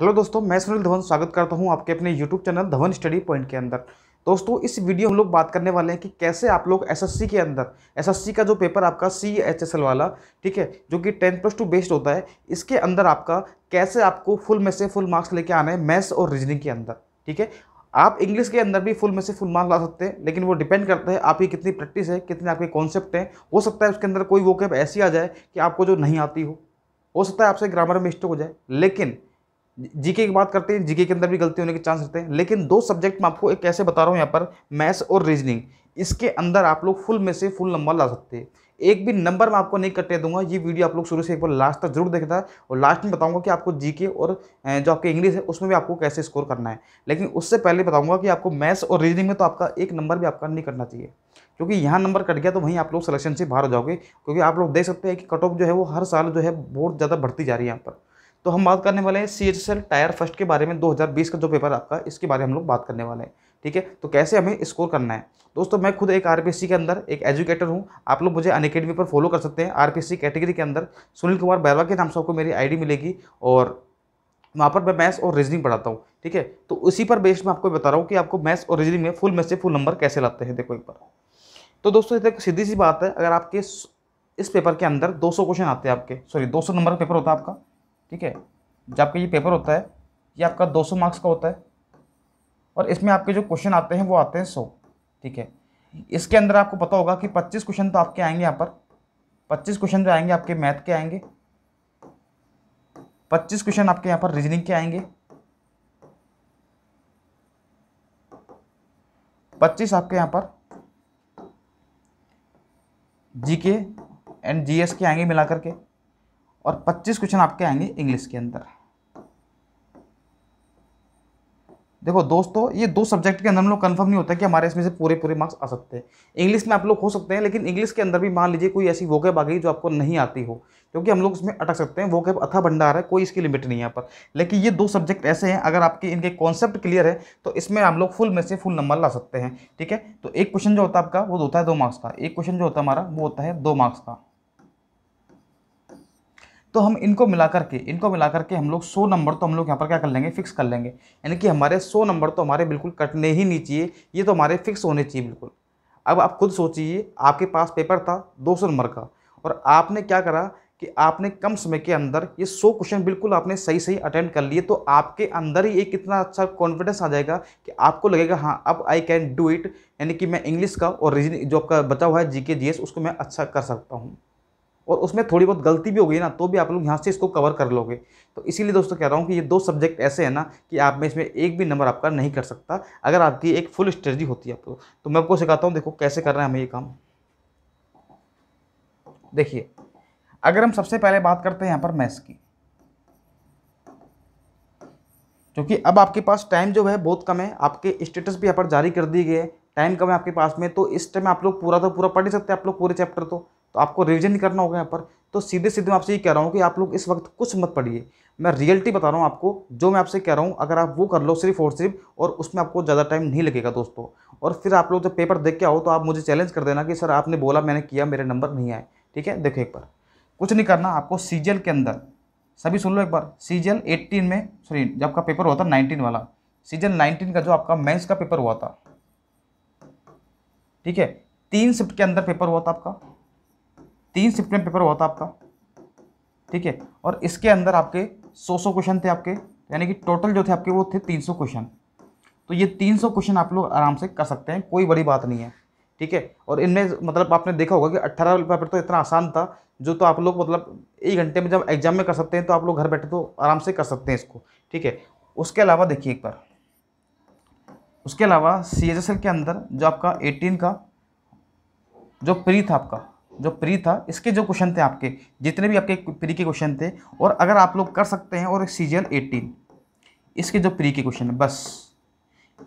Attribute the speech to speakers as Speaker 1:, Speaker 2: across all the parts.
Speaker 1: hello दोस्तों मैं सुनील धवन स्वागत करता हूं आपके अपने YouTube channel Dhawan study point के अंदर दोस्तों इस वीडियो हम लोग बात करने वाले हैं कि कैसे आप लोग एसएससी के अंदर एसएससी का जो पेपर आपका सी एच एस एल वाला ठीक है जो कि टेन प्लस टू बेस्ड होता है इसके अंदर आपका कैसे आपको फुल में से फुल मार्क्स लेके आना है मैथ्स और रीजनिंग के अंदर ठीक है आप इंग्लिश के अंदर भी फुल में से फुल मार्क्स ला सकते हैं लेकिन वो डिपेंड करता है आपकी कितनी प्रैक्टिस है कितने आपके कॉन्सेप्ट हैं हो सकता है उसके अंदर कोई वो कैप ऐसी आ जाए कि आपको जो नहीं आती हो हो सकता है आपसे ग्रामर में मिस्टेक हो जाए लेकिन जीके की बात करते हैं जीके के अंदर भी गलती होने के चांस रहते हैं लेकिन दो सब्जेक्ट में आपको एक ऐसे बता रहा हूँ यहाँ पर मैथ्स और रीजनिंग इसके अंदर आप लोग फुल में से फुल नंबर ला सकते हैं एक भी नंबर मैं आपको नहीं कटने दूंगा ये वीडियो आप लोग शुरू से एक बार लास्ट तक जरूर देखता है और लास्ट में बताऊंगा कि आपको जीके और जो आपके इंग्लिश है उसमें भी आपको कैसे स्कोर करना है लेकिन उससे पहले बताऊंगा कि आपको मैथ्स और रीजनिंग में तो आपका एक नंबर भी आपका नहीं कटना चाहिए क्योंकि यहाँ नंबर कट गया तो वहीं आप लोग सलेक्शन से बाहर हो जाओगे क्योंकि आप लोग देख सकते हैं कि कट ऑफ जो है वो हर साल जो है बहुत ज़्यादा बढ़ती जा रही है यहाँ पर तो हम बात करने वाले हैं C H L tier first के बारे में 2020 का जो पेपर आपका इसके बारे में हम लोग बात करने वाले हैं ठीक है तो कैसे हमें स्कोर करना है दोस्तों मैं खुद एक आरपीएससी के अंदर एक एजुकेटर हूँ आप लोग मुझे अनकेडमी पर फॉलो कर सकते हैं आरपीएससी कैटेगरी के अंदर सुनील कुमार बैरवा के नाम से आपको मेरी आई मिलेगी और वहाँ पर मैं मैथ्स और रीजनिंग पढ़ाता हूँ ठीक है तो उसी पर बेस्ड मैं आपको बता रहा हूँ कि आपको मैथ्स और रीजनिंग में फुल मैथ से फुल नंबर कैसे लाते हैं देखो एक बार तो दोस्तों ये सीधी सी बात है अगर आपके इस पेपर के अंदर 200 क्वेश्चन आते हैं आपके सॉरी 200 नंबर का पेपर होता है आपका ठीक है जो आपका ये पेपर होता है ये आपका 200 मार्क्स का होता है और इसमें आपके जो क्वेश्चन आते हैं वो आते हैं सौ ठीक है इसके अंदर आपको पता होगा कि पच्चीस क्वेश्चन तो आपके आएंगे यहाँ पर पच्चीस क्वेश्चन जो आएंगे आपके मैथ के आएंगे पच्चीस क्वेश्चन आपके यहाँ पर रीजनिंग के आएंगे पच्चीस आपके यहाँ पर जीके एंड जीएस के आएंगे मिलाकर के और 25 क्वेश्चन आपके आएंगे इंग्लिश के अंदर देखो दोस्तों ये दो सब्जेक्ट के अंदर हम लोग कन्फर्म नहीं होता कि हमारे इसमें से पूरे पूरे मार्क्स आ सकते हैं इंग्लिश में आप लोग हो सकते हैं लेकिन इंग्लिश के अंदर भी मान लीजिए कोई ऐसी वोकैब आ गई जो आपको नहीं आती हो क्योंकि हम लोग इसमें अटक सकते हैं वोकैब अथा भंडार है कोई इसकी लिमिट नहीं है यहाँ पर लेकिन ये दो सब्जेक्ट ऐसे हैं अगर आपके इनके कॉन्सेप्ट क्लियर है तो इसमें हम लोग फुल में से फुल नंबर ला सकते हैं ठीक है तो एक क्वेश्चन जो होता है आपका वो होता है दो मार्क्स का एक क्वेश्चन जो होता है हमारा वो होता है दो मार्क्स का तो हम इनको मिला करके इनको मिला करके हम लोग सौ नंबर तो हम लोग यहाँ पर क्या कर लेंगे फिक्स कर लेंगे यानी कि हमारे सौ नंबर तो हमारे बिल्कुल कटने ही नहीं चाहिए ये तो हमारे फिक्स होने चाहिए बिल्कुल अब आप खुद सोचिए आपके पास पेपर था दो सौ नंबर का और आपने क्या करा कि आपने कम समय के अंदर ये सौ क्वेश्चन बिल्कुल आपने सही सही अटेंड कर लिए तो आपके अंदर ही एक इतना अच्छा कॉन्फिडेंस आ जाएगा कि आपको लगेगा हाँ अब आई कैन डू इट यानी कि मैं इंग्लिश का और रीजनिंग जो आपका बचा हुआ है जी के उसको मैं अच्छा कर सकता हूँ और उसमें थोड़ी बहुत गलती भी होगी ना तो भी आप लोग यहाँ से इसको कवर कर लोगे तो इसीलिए दोस्तों कह रहा हूँ कि ये दो सब्जेक्ट ऐसे हैं ना कि आप में इसमें एक भी नंबर आपका नहीं कर सकता अगर आपकी एक फुल स्ट्रेटजी होती है आपको तो मैं आपको सिखाता हूँ देखो कैसे कर रहे हैं हमें ये काम देखिए अगर हम सबसे पहले बात करते हैं यहाँ पर मैथ्स की क्योंकि अब आपके पास टाइम जो है बहुत कम है आपके स्टेटस भी यहाँ पर जारी कर दिए गए हैं टाइम कम है आपके पास में तो इस टाइम आप लोग पूरा तो पूरा पढ़ नहीं सकते आप लोग पूरे चैप्टर तो तो आपको रिविजन नहीं करना होगा यहाँ पर तो सीधे सीधे मैं आपसे ये कह रहा हूँ कि आप लोग इस वक्त कुछ मत पढ़िए मैं रियलिटी बता रहा हूँ आपको जो मैं आपसे कह रहा हूँ अगर आप वो कर लो सिर्फ और सिर्फ और उसमें आपको ज़्यादा टाइम नहीं लगेगा दोस्तों और फिर आप लोग जब पेपर देख के आओ तो आप मुझे चैलेंज कर देना कि सर आपने बोला मैंने किया मेरे नंबर नहीं आए ठीक है देखो एक बार कुछ नहीं करना आपको सी के अंदर सभी सुन लो एक बार सी जी में सॉरी जब आपका पेपर हुआ था नाइनटीन वाला सीजन नाइनटीन का जो आपका मेंस का पेपर हुआ था ठीक है तीन शिफ्ट के अंदर पेपर हुआ था आपका तीन शिफ्ट में पेपर हुआ था आपका ठीक है और इसके अंदर आपके सौ सौ क्वेश्चन थे आपके यानी कि टोटल जो थे आपके वो थे तीन सौ क्वेश्चन तो ये तीन सौ क्वेश्चन आप लोग आराम से कर सकते हैं कोई बड़ी बात नहीं है ठीक है और इनमें मतलब आपने देखा होगा कि अट्ठारह पेपर तो इतना आसान था जो तो आप लोग मतलब एक घंटे में जब एग्जाम में कर सकते हैं तो आप लोग घर बैठे तो आराम से कर सकते हैं इसको ठीक है उसके अलावा देखिए एक बार उसके अलावा सी के अंदर जो आपका एटीन का जो प्री था आपका जो प्री था इसके जो क्वेश्चन थे आपके जितने भी आपके प्री के क्वेश्चन थे और अगर आप लोग कर सकते हैं और सीजल एटीन इसके जो प्री के क्वेश्चन है बस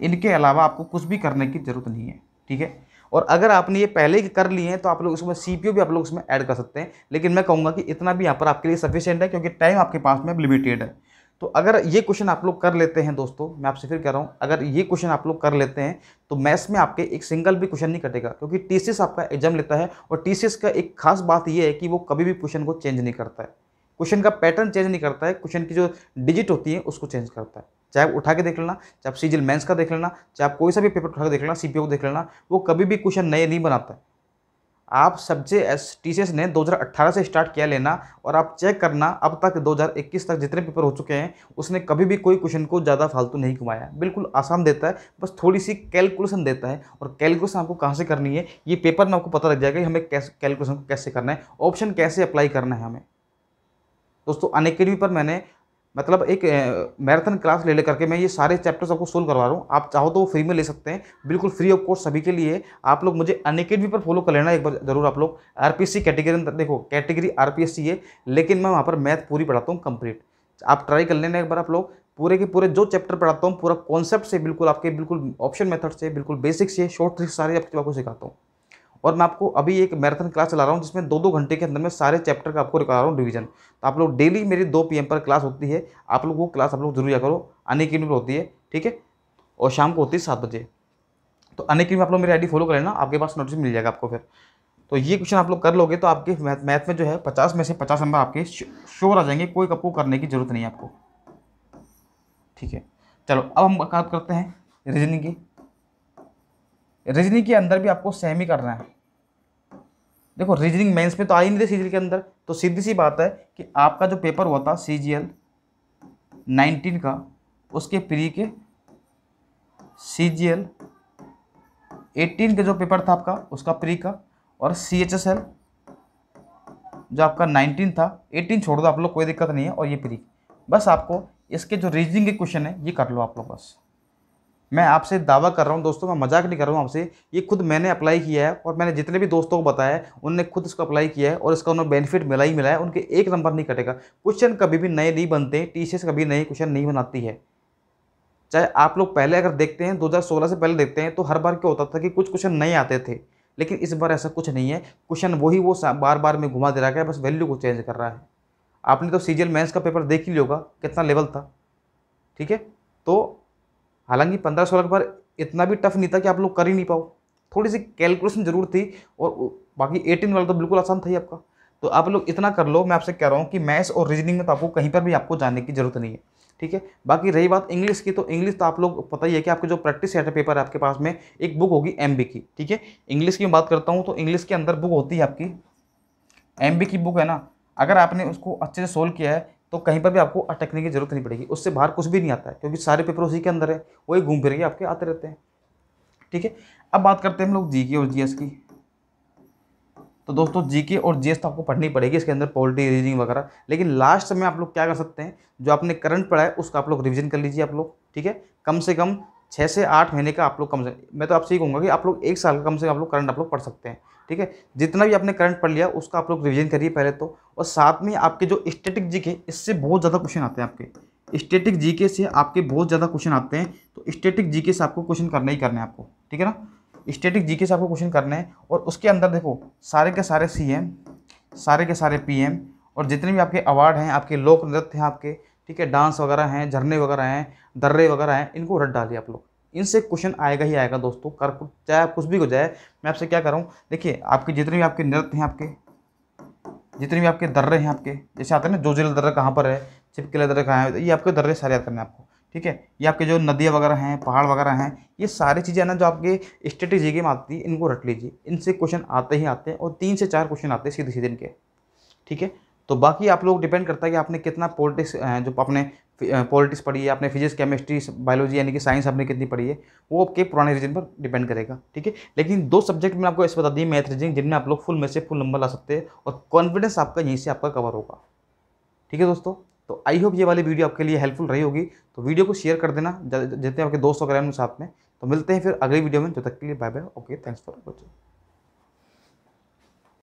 Speaker 1: इनके अलावा आपको कुछ भी करने की ज़रूरत नहीं है ठीक है और अगर आपने ये पहले ही कर लिए हैं तो आप लोग उसमें सी भी आप लोग उसमें ऐड कर सकते हैं लेकिन मैं कहूँगा कि इतना भी यहाँ पर आपके लिए सफिशियंट है क्योंकि टाइम आपके पास में लिमिटेड है तो अगर ये क्वेश्चन आप लोग कर लेते हैं दोस्तों मैं आपसे फिर कह रहा हूँ अगर ये क्वेश्चन आप लोग कर लेते हैं तो मैथ्स में आपके एक सिंगल भी क्वेश्चन नहीं कटेगा क्योंकि टी आपका एग्जाम लेता है और टी का एक खास बात यह है कि वो कभी भी क्वेश्चन को चेंज नहीं करता है क्वेश्चन का पैटर्न चेंज नहीं करता है क्वेश्चन की जो डिजिट होती है उसको चेंज करता है चाहे आप उठा के देख लेना चाहे आप सीजिल मैंस का देख लेना चाहे आप कोई सा भी पेपर उठा के देख लेना सीपीओ को देख लेना वो कभी भी क्वेश्चन नए नहीं बनाता है आप सबसे एस टी सी एस ने 2018 से स्टार्ट किया लेना और आप चेक करना अब तक 2021 तक जितने पेपर हो चुके हैं उसने कभी भी कोई क्वेश्चन को ज़्यादा फालतू नहीं घुमाया बिल्कुल आसान देता है बस थोड़ी सी कैलकुलेशन देता है और कैलकुलेशन आपको कहाँ से करनी है ये पेपर में आपको पता लग जाएगा कि हमें कैलकुलेशन को कैसे करना है ऑप्शन कैसे अप्लाई करना है हमें दोस्तों अनेकेडमी पर मैंने मतलब एक मैराथन क्लास ले लेकर के मैं ये सारे चैप्टर्स आपको सोल्व करवा रहा हूँ आप चाहो तो वो फ्री में ले सकते हैं बिल्कुल फ्री ऑफ कोर्स सभी के लिए आप लोग मुझे भी पर फॉलो कर लेना एक बार जरूर आप लोग आरपीएससी कैटेगरी अंदर देखो कैटेगरी आरपीएससी है लेकिन मैं वहाँ पर मैथ पूरी पढ़ाता हूँ कंप्लीट आप ट्राई कर लेना एक बार आप लोग पूरे के पूरे जो चैप्टर पढ़ाता हूँ पूरा कॉन्सेप्ट से बिल्कुल आपके बिल्कुल ऑप्शन मेथड से बिल्कुल बेसिक्स से शॉर्ट ट्रिक्स सारे आपको सिखाता हूँ और मैं आपको अभी एक मैराथन क्लास चला रहा हूँ जिसमें दो दो घंटे के अंदर में सारे चैप्टर का आपको करा रहा हूँ डिवीजन तो आप लोग डेली मेरी दो पी पर क्लास होती है आप लोग वो क्लास आप लोग जरूर जा करो अनेक पर होती है ठीक है और शाम को होती है सात बजे तो अनेक में आप लोग मेरी आईडी फॉलो कर लेना आपके पास नोटिस मिल जाएगा आपको फिर तो ये क्वेश्चन आप लोग कर लोगे तो आपके मैथ मैथ में जो है पचास में से पचास नंबर आपके श्योर आ जाएंगे कोई आपको करने की ज़रूरत नहीं है आपको ठीक है चलो अब हम बात करते हैं रीजनिंग की रीजनिंग के अंदर भी आपको सेम ही करना है देखो रीजनिंग मेंस में तो आ ही नहीं थे सीजीएल के अंदर तो सीधी सी बात है कि आपका जो पेपर हुआ था सीजीएल 19 का उसके प्री के सीजीएल 18 के जो पेपर था आपका उसका प्री का और सी एच एस एल जो आपका 19 था 18 छोड़ दो आप लोग कोई दिक्कत नहीं है और ये प्री बस आपको इसके जो रीजनिंग के क्वेश्चन है ये कर लो आप लोग बस मैं आपसे दावा कर रहा हूँ दोस्तों मैं मजाक नहीं कर रहा हूँ आपसे ये खुद मैंने अप्लाई किया है और मैंने जितने भी दोस्तों को बताया है उनने खुद इसको अप्लाई किया है और इसका उन्हें बेनिफिट मिला ही मिला है उनके एक नंबर नहीं कटेगा क्वेश्चन कभी भी नए नहीं बनते टी कभी नए क्वेश्चन नहीं बनाती है चाहे आप लोग पहले अगर देखते हैं 2016 से पहले देखते हैं तो हर बार क्या होता था कि कुछ क्वेश्चन नए आते थे लेकिन इस बार ऐसा कुछ नहीं है क्वेश्चन वही वो बार बार में घुमा दे रहा है बस वैल्यू को चेंज कर रहा है आपने तो सीजियल मैथ्स का पेपर देख ही लिया होगा कितना लेवल था ठीक है तो हालांकि पंद्रह सोलह के बाद इतना भी टफ नहीं था कि आप लोग कर ही नहीं पाओ थोड़ी सी कैलकुलेशन जरूर थी और बाकी एटीन वाला तो बिल्कुल आसान था ही आपका तो आप लोग इतना कर लो मैं आपसे कह रहा हूँ कि मैथ्स और रीजनिंग में तो आपको कहीं पर भी आपको जाने की जरूरत नहीं है ठीक है बाकी रही बात इंग्लिश की तो इंग्लिश तो आप लोग पता ही है कि आपके जो प्रैक्टिस सेट पेपर है आपके पास में एक बुक होगी एम की ठीक है इंग्लिश की मैं बात करता हूँ तो इंग्लिश के अंदर बुक होती है आपकी एम की बुक है ना अगर आपने उसको अच्छे से सोल्व किया है तो कहीं पर भी आपको अटकने की जरूरत नहीं पड़ेगी उससे बाहर कुछ भी नहीं आता है क्योंकि सारे पेपर उसी के अंदर है वही घूम फिर के आपके आते रहते हैं ठीक है अब बात करते हैं हम लोग जी और जी की तो दोस्तों जीके और जीएस तो आपको पढ़नी पड़ेगी इसके अंदर पॉलिटी रीजनिंग वगैरह लेकिन लास्ट समय आप लोग क्या कर सकते हैं जो आपने करंट पढ़ा है उसका आप लोग रिविजन कर लीजिए आप लोग ठीक है कम से कम छः से आठ महीने का आप लोग कम से मैं तो आपसे ही कहूँगा कि आप लोग एक साल का कम से कम आप लोग करंट आप लोग पढ़ सकते हैं ठीक है जितना भी आपने करंट पढ़ लिया उसका आप लोग रिविजन करिए पहले तो और साथ में आपके जो स्टेटिक जी के इससे बहुत ज़्यादा क्वेश्चन आते हैं आपके स्टेटिक जी के से आपके बहुत ज़्यादा क्वेश्चन आते हैं तो स्टेटिक जी के से आपको क्वेश्चन करना ही करना है आपको ठीक है ना स्टेटिक जी के से आपको क्वेश्चन करना है और उसके अंदर देखो सारे के सारे सी एम सारे के सारे पी एम और जितने भी आपके अवार्ड हैं आपके लोक नृत्य हैं आपके ठीक है डांस वगैरह हैं झरने वगैरह हैं दर्रे वगैरह हैं इनको रट डालिए आप लोग इनसे क्वेश्चन आएगा ही आएगा दोस्तों कर चाहे कुछ भी हो जाए मैं आपसे क्या करूँ देखिए आपके जितने भी आपके नृत्य हैं आपके जितने भी आपके दर्रे हैं आपके जैसे आते हैं ना जोजिला दर्रा कहाँ पर है छिपकिला दर्रा कहाँ है ये आपके दर्रे सारे याद करने आपको ठीक है ये आपके जो नदियाँ वगैरह हैं पहाड़ वगैरह हैं ये सारी चीज़ें ना जो आपके स्ट्रेटेजी गेम आती है इनको रट लीजिए इनसे क्वेश्चन आते ही आते हैं और तीन से चार क्वेश्चन आते हैं सीधे सीधे इनके ठीक है तो बाकी आप लोग डिपेंड करता है कि आपने कितना पॉलिटिक्स जो अपने पॉलिटिक्स पढ़ी है आपने फिजिक्स केमिस्ट्री बायोलॉजी यानी कि साइंस आपने कितनी पढ़ी है वो आपके पुराने रीजन पर डिपेंड करेगा ठीक है लेकिन दो सब्जेक्ट में आपको ऐसे बता दी मैथ रीजनिंग जिनमें आप लोग फुल में से फुल नंबर ला सकते हैं और कॉन्फिडेंस आपका यहीं से आपका कवर होगा ठीक है दोस्तों तो आई होप ये वाली वीडियो आपके लिए हेल्पफुल रही होगी तो वीडियो को शेयर कर देना जितने आपके दोस्त वगैरह साथ में तो मिलते हैं फिर अगली वीडियो में जो तक के लिए bye bye okay thanks for watching